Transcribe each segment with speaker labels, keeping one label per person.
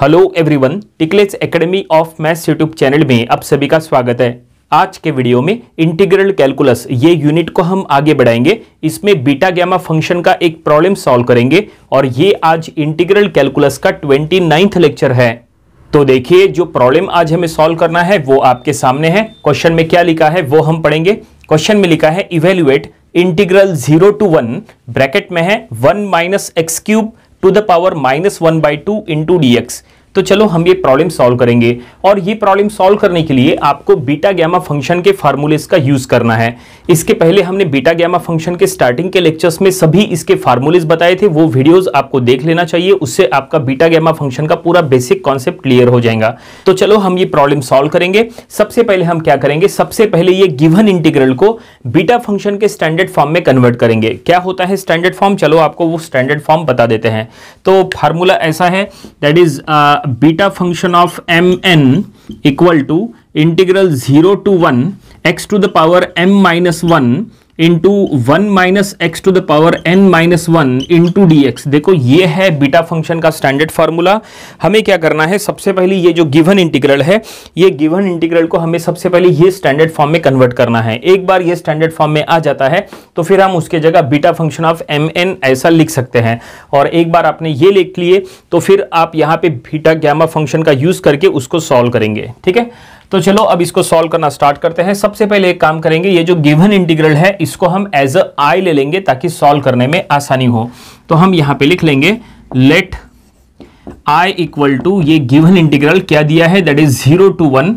Speaker 1: hello everyone टिकलेट्स academy of maths YouTube channel में आप सभी का स्वागत है आज के वीडियो में इंटीग्रल कैलकुलस ये यूनिट को हम आगे बढ़ाएंगे इसमें बीटा गैमा फंक्शन का एक प्रॉब्लम सॉल्व करेंगे और ये आज इंटीग्रल कैलकुलस का ट्वेंटी नाइन्थ लेक्चर है तो देखिए जो प्रॉब्लम आज हमें सॉल्व करना है वो आपके सामने है क्वेश्चन में क्या लिखा है वो हम पढ़ेंगे क्वेश्चन में लिखा है evaluate integral zero to one bracket में है one minus x cube to the power minus 1 by 2 into dx तो चलो हम ये प्रॉब्लम सॉल्व करेंगे और ये प्रॉब्लम सॉल्व करने के लिए आपको बीटा गैमा फंक्शन के फार्मूलेस का यूज़ करना है इसके पहले हमने बीटा गैमा फंक्शन के स्टार्टिंग के लेक्चर्स में सभी इसके फार्मूलेस बताए थे वो वीडियोज आपको देख लेना चाहिए उससे आपका बीटा गैमा फंक्शन का पूरा बेसिक कॉन्सेप्ट क्लियर हो जाएगा तो चलो हम ये प्रॉब्लम सॉल्व करेंगे सबसे पहले हम क्या करेंगे सबसे पहले ये गिवन इंटीग्रल को बीटा फंक्शन के स्टैंडर्ड फॉर्म में कन्वर्ट करेंगे क्या होता है स्टैंडर्ड फॉर्म चलो आपको वो स्टैंडर्ड फॉर्म बता देते हैं तो फार्मूला ऐसा है that is beta function of mn equal to integral 0 to 1 x to the power m minus 1 into one minus x to the power n minus one into d x देखो ये है beta function का standard formula हमें क्या करना है सबसे पहले ये जो गिवन इंटीग्रल है ये गिवन इंटीग्रल को हमें सबसे पहले ये स्टैंडर्ड फॉर्म में कन्वर्ट करना है एक बार ये स्टैंडर्ड फॉर्म में आ जाता है तो फिर हम उसके जगह beta function of M N ऐसा लिख सकते हैं और एक बार आपने ये लिख लिए तो फिर आप यहाँ पे बीटा गैमा फंक्शन का यूज करके उसको सॉल्व करेंगे ठीक है तो चलो अब इसको सॉल्व करना स्टार्ट करते हैं सबसे पहले एक काम करेंगे ये जो गिवन इंटीग्रल है इसको हम एज अ i ले लेंगे ताकि सॉल्व करने में आसानी हो तो हम यहां पे लिख लेंगे लेट i इक्वल टू ये गिवन इंटीग्रल क्या दिया है that is zero to one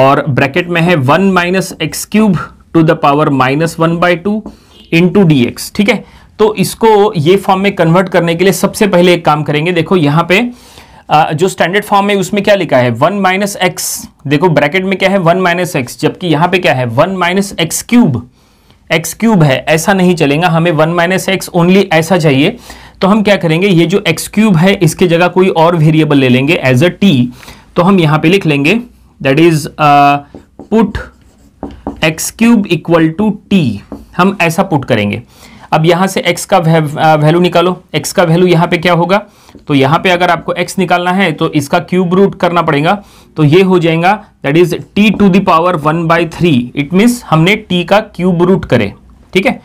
Speaker 1: और ब्रैकेट में है one minus x cube to the power minus one by two two d x ठीक है तो इसको ये फॉर्म में कन्वर्ट करने के लिए सबसे पहले एक काम करेंगे देखो यहां पे जो स्टैंडर्ड फॉर्म है उसमें क्या लिखा है वन माइनस एक्स देखो ब्रैकेट में क्या है वन माइनस एक्स जबकि यहां पे क्या है one minus x cube x cube है ऐसा नहीं चलेगा हमें वन माइनस एक्स ओनली ऐसा चाहिए तो हम क्या करेंगे ये जो एक्स क्यूब है इसके जगह कोई और वेरिएबल ले लेंगे एज अ टी तो हम यहां पे लिख लेंगे that is put x cube equal to t हम ऐसा पुट करेंगे अब यहां से एक्स का वैल्यू निकालो एक्स का वैल्यू यहाँ पे क्या होगा तो यहां पे अगर आपको एक्स निकालना है तो इसका क्यूब रूट करना पड़ेगा तो ये हो जाएगा that is T to the power one by three it means हमने टी का क्यूब रूट करे ठीक है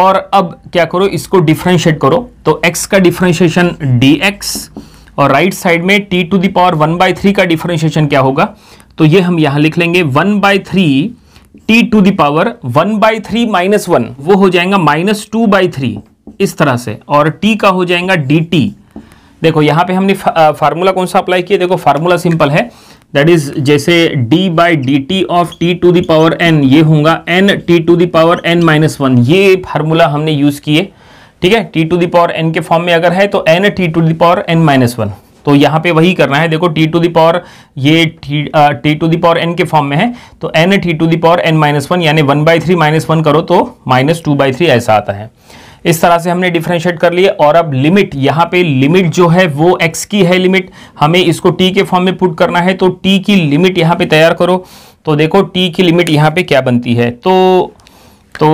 Speaker 1: और अब क्या करो इसको डिफ्रेंशिएट करो तो एक्स का डिफ्रेंशिएशन डी एक्स और राइट right साइड में t to the power one by three का डिफ्रेंशिएशन क्या होगा तो ये हम यहां लिख लेंगे one by three t to the power one by three minus one वो हो जाएगा माइनस टू बाई थ्री इस तरह से और टी का हो जाएगा डी टी देखो यहां पे हमने फार्मूला कौन सा अप्लाई किया देखो फार्मूला सिंपल है दैट इज जैसे d by d t of t to the power n ये होगा n t to the power n minus one ये फार्मूला हमने यूज़ किए ठीक है टी टू दावर एन के फॉर्म में अगर है तो n t to the power n minus one तो यहां पे वही करना है देखो टी टू दावर ये टी टू दावर एन के फॉर्म में है तो n t to the power n minus one यानी one by three minus one करो तो माइनस टू बाई थ्री ऐसा आता है इस तरह से हमने डिफ्रेंशिएट कर लिया और अब लिमिट यहाँ पे लिमिट जो है वो x की है लिमिट हमें इसको t के फॉर्म में पुट करना है तो t की लिमिट यहाँ पे तैयार करो तो देखो t की लिमिट यहाँ पे क्या बनती है तो तो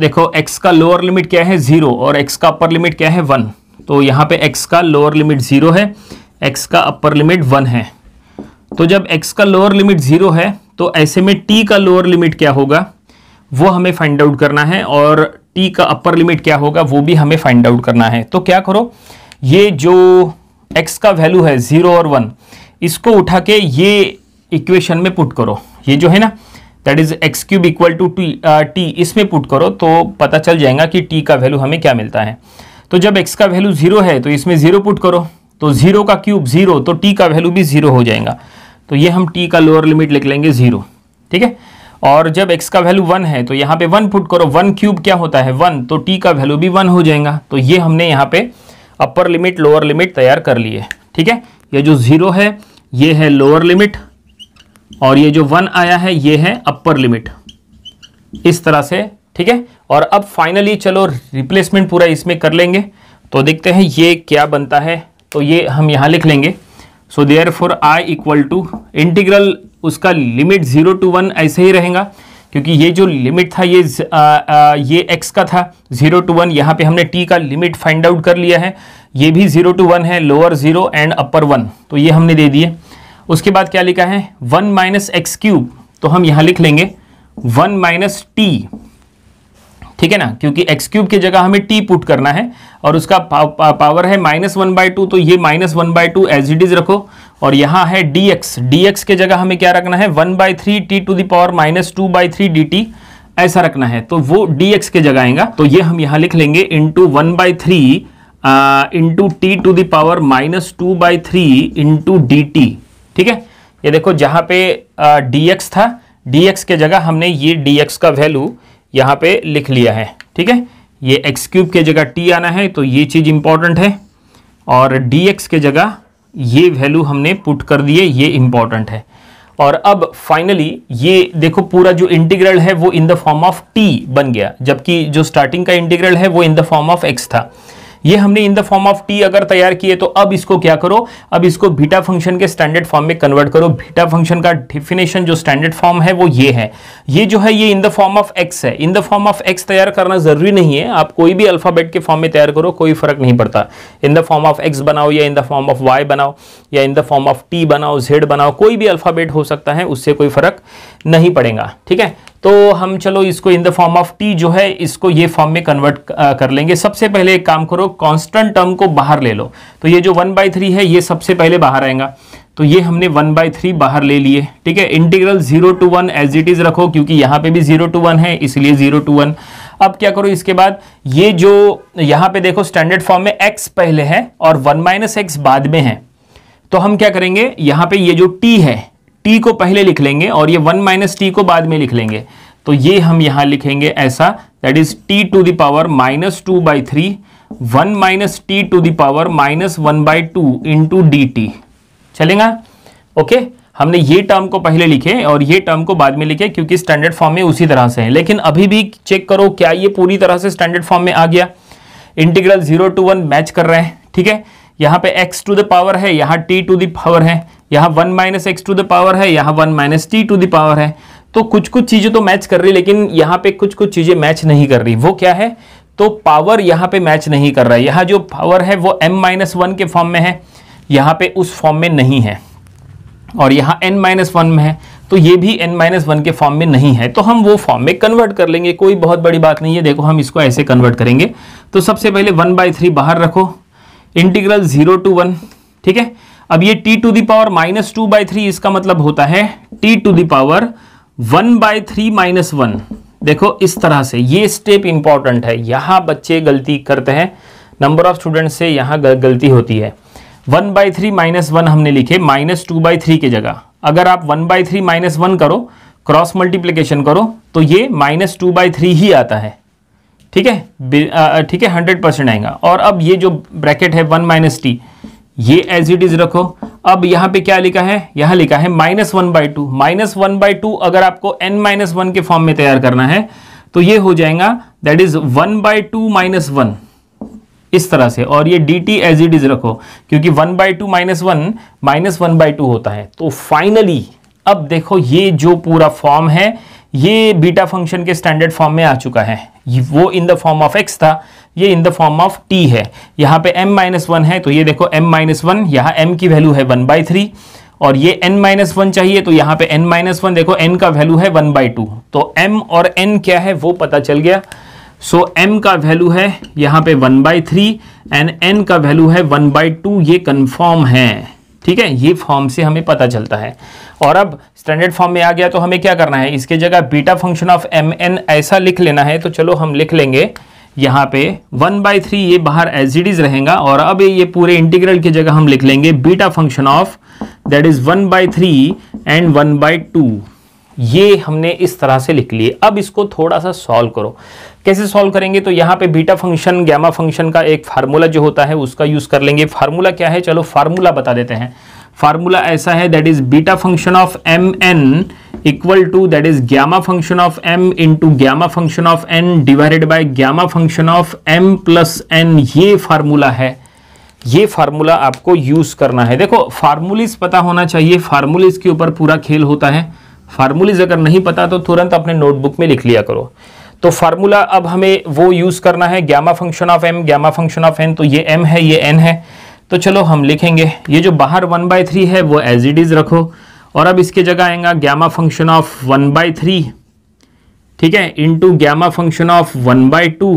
Speaker 1: देखो x का लोअर लिमिट क्या है ज़ीरो और x का अपर लिमिट क्या है वन तो यहाँ पे x का लोअर लिमिट ज़ीरो है एक्स का अपर लिमिट वन है तो जब एक्स का लोअर लिमिट ज़ीरो है तो ऐसे में टी का लोअर लिमिट क्या होगा वो हमें फाइंड आउट करना है और टी का अपर लिमिट क्या होगा वो भी हमें फाइंड आउट करना है तो क्या करो ये जो एक्स का वैल्यू है ज़ीरो और वन इसको उठा के ये इक्वेशन में पुट करो ये जो है ना that is x cube equal to t t इसमें पुट करो तो पता चल जाएगा कि टी का वैल्यू हमें क्या मिलता है तो जब एक्स का वैल्यू ज़ीरो है तो इसमें ज़ीरो पुट करो तो जीरो का क्यूब जीरो तो टी का वैल्यू भी जीरो हो जाएगा तो ये हम टी का लोअर लिमिट लिख लेंगे जीरो ठीक है और जब एक्स का वैल्यू वन है तो यहाँ पे वन पुट करो वन क्यूब क्या होता है वन तो टी का वैल्यू भी वन हो जाएगा तो ये हमने यहाँ पे अपर लिमिट लोअर लिमिट तैयार कर लिए ठीक है ये जो जीरो है ये है लोअर लिमिट और ये जो वन आया है ये है अपर लिमिट इस तरह से ठीक है और अब फाइनली चलो रिप्लेसमेंट पूरा इसमें कर लेंगे तो देखते हैं ये क्या बनता है तो ये हम यहाँ लिख लेंगे so therefore I equal to integral उसका लिमिट ज़ीरो टू वन ऐसे ही रहेगा क्योंकि ये जो लिमिट था ये आ, आ, ये एक्स का था ज़ीरो टू वन यहाँ पे हमने टी का लिमिट फाइंड आउट कर लिया है ये भी ज़ीरो टू वन है lower zero and upper one तो ये हमने दे दिए उसके बाद क्या लिखा है वन माइनस एक्स क्यूब तो हम यहाँ लिख लेंगे वन माइनस टी ठीक है ना क्योंकि एक्स क्यूब की जगह हमें टी पुट करना है और उसका पा, पावर है माइनस वन बाई टू तो ये minus one by two as it is रखो और यहाँ है डी एक्स डी एक्स के जगह हमें क्या रखना है one by three t to the power minus two by three d t ऐसा रखना है तो वो डी एक्स के जगह आएगा तो ये हम यहाँ लिख लेंगे into one by three into t to the power minus two by three into D t ठीक है ये देखो जहाँ पे डी uh, एक्स था डी एक्स के जगह हमने ये डी एक्स का वैल्यू यहां पे लिख लिया है ठीक है ये एक्स क्यूब के जगह टी आना है तो ये चीज़ इंपॉर्टेंट है और डी एक्स के जगह ये वैल्यू हमने पुट कर दिए ये इंपॉर्टेंट है और अब फाइनली ये देखो पूरा जो इंटीग्रल है वो in the form of T बन गया जबकि जो स्टार्टिंग का इंटीग्रल है वो in the form of X था ये हमने in the form of T अगर तैयार किए तो अब इसको क्या करो अब इसको बीटा फंक्शन के स्टैंडर्ड फॉर्म में कन्वर्ट करो बीटा फंक्शन का डिफिनेशन जो स्टैंडर्ड फॉर्म है वो ये है ये जो है ये in the form of X है in the form of X तैयार करना जरूरी नहीं है आप कोई भी अल्फाबेट के फॉर्म में तैयार करो कोई फर्क नहीं पड़ता in the form of X बनाओ या in the form of Y बनाओ या in the form of T बनाओ जेड बनाओ कोई भी अल्फाबेट हो सकता है उससे कोई फर्क नहीं पड़ेगा ठीक है तो हम चलो इसको in the form of T जो है इसको ये फॉर्म में कन्वर्ट uh, कर लेंगे सबसे पहले एक काम करो कांस्टेंट टर्म को बाहर ले लो तो ये जो वन बाई थ्री है ये सबसे पहले बाहर आएगा तो ये हमने वन बाई थ्री बाहर ले लिए ठीक है integral zero to one as it is रखो क्योंकि यहाँ पे भी जीरो टू वन है इसलिए जीरो टू वन अब क्या करो इसके बाद ये जो यहाँ पे देखो स्टैंडर्ड फॉर्म में एक्स पहले है और वन माइनस एक्स बाद में है तो हम क्या करेंगे यहाँ पे ये जो टी है टी को पहले लिख लेंगे और ये वन माइनस टी को बाद में लिख लेंगे तो ये हम यहां लिखेंगे ऐसा that is T to the power minus two by three one minus T to the power minus one by two into D T चलेगा ओके हमने ये टर्म को पहले लिखे और ये टर्म को बाद में लिखे क्योंकि स्टैंडर्ड फॉर्म में उसी तरह से है लेकिन अभी भी चेक करो क्या ये पूरी तरह से स्टैंडर्ड फॉर्म में आ गया integral zero to one match कर रहे हैं ठीक है यहां पे x टू द पावर है यहां t टू द पावर है यहाँ one minus x to the power है यहाँ one minus T to the power है तो कुछ कुछ चीज़ें तो मैच कर रही लेकिन यहाँ पे कुछ कुछ चीज़ें मैच नहीं कर रही वो क्या है तो पावर यहाँ पे मैच नहीं कर रहा है यहाँ जो पावर है वो एम माइनस वन के फॉर्म में है यहाँ पे उस फॉर्म में नहीं है और यहाँ एन माइनस वन में है तो ये भी एन माइनस वन के फॉर्म में नहीं है तो हम वो फॉर्म में कन्वर्ट कर लेंगे कोई बहुत बड़ी बात नहीं है देखो हम इसको ऐसे कन्वर्ट करेंगे तो सबसे पहले वन बाई थ्री बाहर रखो इंटीग्रल ज़ीरो टू वन ठीक है अब ये t to the power minus two by three इसका मतलब होता है t to the power one by three minus one देखो इस तरह से ये स्टेप इंपॉर्टेंट है यहां बच्चे गलती करते हैं नंबर ऑफ स्टूडेंट से यहां गलती होती है one by three minus one हमने लिखे माइनस टू बाई थ्री की जगह अगर आप one by three minus one करो क्रॉस मल्टीप्लीकेशन करो तो ये माइनस टू बाई थ्री ही आता है ठीक है ठीक है हंड्रेड परसेंट आएगा और अब ये जो ब्रैकेट है वन माइनस टी ये एज इट इज रखो अब यहां पे क्या लिखा है यहां लिखा है minus one by two minus one by two अगर आपको एन माइनस वन के फॉर्म में तैयार करना है तो ये हो जाएगा that is one by two minus one इस तरह से और ये D T as it is रखो क्योंकि one by two minus one minus one by two होता है तो फाइनली अब देखो ये जो पूरा फॉर्म है ये बीटा फंक्शन के स्टैंडर्ड फॉर्म में आ चुका है वो in the form of X था ये in the form of T है यहाँ पे एम माइनस वन है तो ये देखो एम माइनस वन यहाँ एम की वैल्यू है वन बाई थ्री और ये एन माइनस वन चाहिए तो यहाँ पे एन माइनस वन देखो एन का वैल्यू है वन बाई टू तो एम और एन क्या है वो पता चल गया सो so, एम का वैल्यू है यहाँ पे one by three and N का वैल्यू है वन बाई टू ये कन्फर्म है ठीक है ये फॉर्म से हमें पता चलता है और अब स्टैंडर्ड फॉर्म में आ गया तो हमें क्या करना है इसके जगह beta function of M N ऐसा लिख लेना है तो चलो हम लिख लेंगे यहाँ पे वन बाई थ्री ये बाहर एज इट इज रहेगा और अब ये पूरे इंटीग्रल की जगह हम लिख लेंगे beta function of that is one by three and one by two ये हमने इस तरह से लिख लिए अब इसको थोड़ा सा सॉल्व करो कैसे सॉल्व करेंगे तो यहाँ पे बीटा फंक्शन गैमा फंक्शन का एक फार्मूला जो होता है उसका यूज़ कर लेंगे फार्मूला क्या है चलो फार्मूला बता देते हैं फार्मूला ऐसा है that is beta function of M N equal to that is gamma function of M into gamma function of N divided by gamma function of M plus N ये formula है ये formula आपको use करना है देखो फार्मूलिस पता होना चाहिए फार्मूलिस के ऊपर पूरा खेल होता है फार्मूलीज अगर नहीं पता तो तुरंत अपने नोटबुक में लिख लिया करो तो फार्मूला अब हमें वो यूज़ करना है gamma function of M gamma function of N तो ये एम है ये एन है तो चलो हम लिखेंगे ये जो बाहर वन बाय थ्री है वो एज इट इज़ रखो और अब इसके जगह आएगा gamma function of one by three ठीक है into gamma function of one by two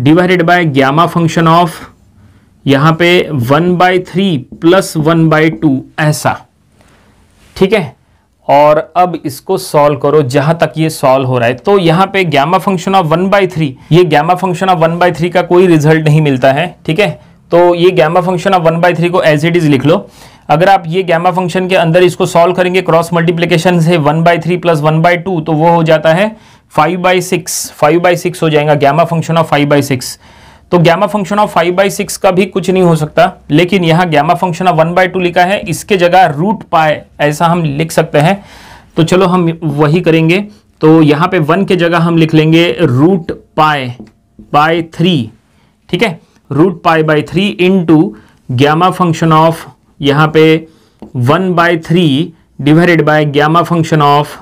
Speaker 1: divided by gamma function of यहाँ पे one by three plus one by two ऐसा ठीक है और अब इसको सॉल्व करो जहां तक ये सॉल्व हो रहा है तो यहाँ पे gamma function of one by three ये gamma function of one by three का कोई रिजल्ट नहीं मिलता है ठीक है तो ये gamma function of one by three को एज इट इज लिख लो अगर आप ये गैमा फंक्शन के अंदर इसको सॉल्व करेंगे क्रॉस मल्टीप्लीकेशन से one by three plus one by two तो वो हो जाता है five by six five by six हो जाएगा gamma function of five by six तो gamma function of five by six का भी कुछ नहीं हो सकता लेकिन यहां gamma function of one by two लिखा है इसके जगह रूट पाए ऐसा हम लिख सकते हैं तो चलो हम वही करेंगे तो यहां पे वन के जगह हम लिख लेंगे रूट पाए बाय थ्री ठीक है root pi by three into gamma function of यहाँ पे one by three divided by gamma function of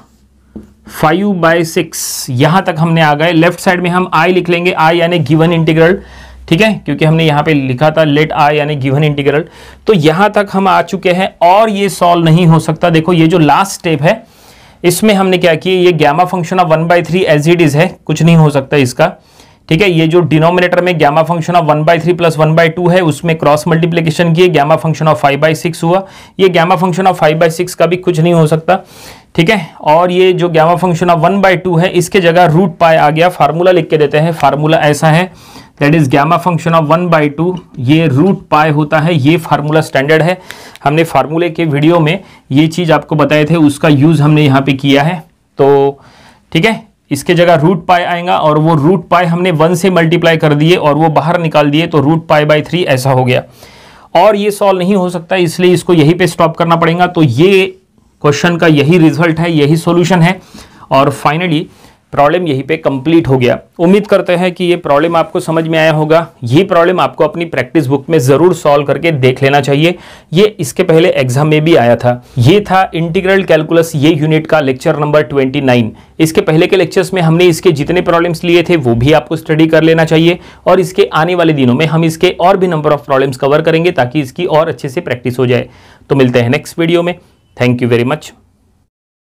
Speaker 1: five by six यहां तक हमने आ गए लेफ्ट साइड में हम आई लिख लेंगे आई यानी गिवन इंटीग्रल ठीक है क्योंकि हमने यहाँ पे लिखा था लेट आई यानी गिवन इंटीग्रल तो यहां तक हम आ चुके हैं और ये सॉल्व नहीं हो सकता देखो ये जो लास्ट स्टेप है इसमें हमने क्या किया ये gamma function of one by three as it is है कुछ नहीं हो सकता इसका ठीक है ये जो डिनोमिनेटर में gamma function of one by three plus one by two है उसमें क्रॉस मल्टीप्लीकेशन किए gamma function of five by six हुआ ये gamma function of five by six का भी कुछ नहीं हो सकता ठीक है और ये जो gamma function of one by two है इसके जगह रूट पाए आ गया फार्मूला लिख के देते हैं फार्मूला ऐसा है that is gamma function of one by two ये रूट पाए होता है ये फार्मूला स्टैंडर्ड है हमने फार्मूले के वीडियो में ये चीज़ आपको बताए थे उसका यूज़ हमने यहाँ पे किया है तो ठीक है इसके जगह रूट पाए आएगा और वो रूट पाए हमने वन से मल्टीप्लाई कर दिए और वो बाहर निकाल दिए तो रूट पाए बाई थ्री ऐसा हो गया और ये सॉल्व नहीं हो सकता इसलिए इसको यहीं पे स्टॉप करना पड़ेगा तो ये क्वेश्चन का यही रिजल्ट है यही सॉल्यूशन है और फाइनली प्रॉब्लम यहीं पे कंप्लीट हो गया उम्मीद करते हैं कि ये प्रॉब्लम आपको समझ में आया होगा ये प्रॉब्लम आपको अपनी प्रैक्टिस बुक में ज़रूर सॉल्व करके देख लेना चाहिए ये इसके पहले एग्जाम में भी आया था ये था इंटीग्रल कैलकुलस ये यूनिट का लेक्चर नंबर 29 इसके पहले के लेक्चर्स में हमने इसके जितने प्रॉब्लम्स लिए थे वो भी आपको स्टडी कर लेना चाहिए और इसके आने वाले दिनों में हम इसके और भी नंबर ऑफ प्रॉब्लम्स कवर करेंगे ताकि इसकी और अच्छे से प्रैक्टिस हो जाए तो मिलते हैं नेक्स्ट वीडियो में थैंक यू वेरी मच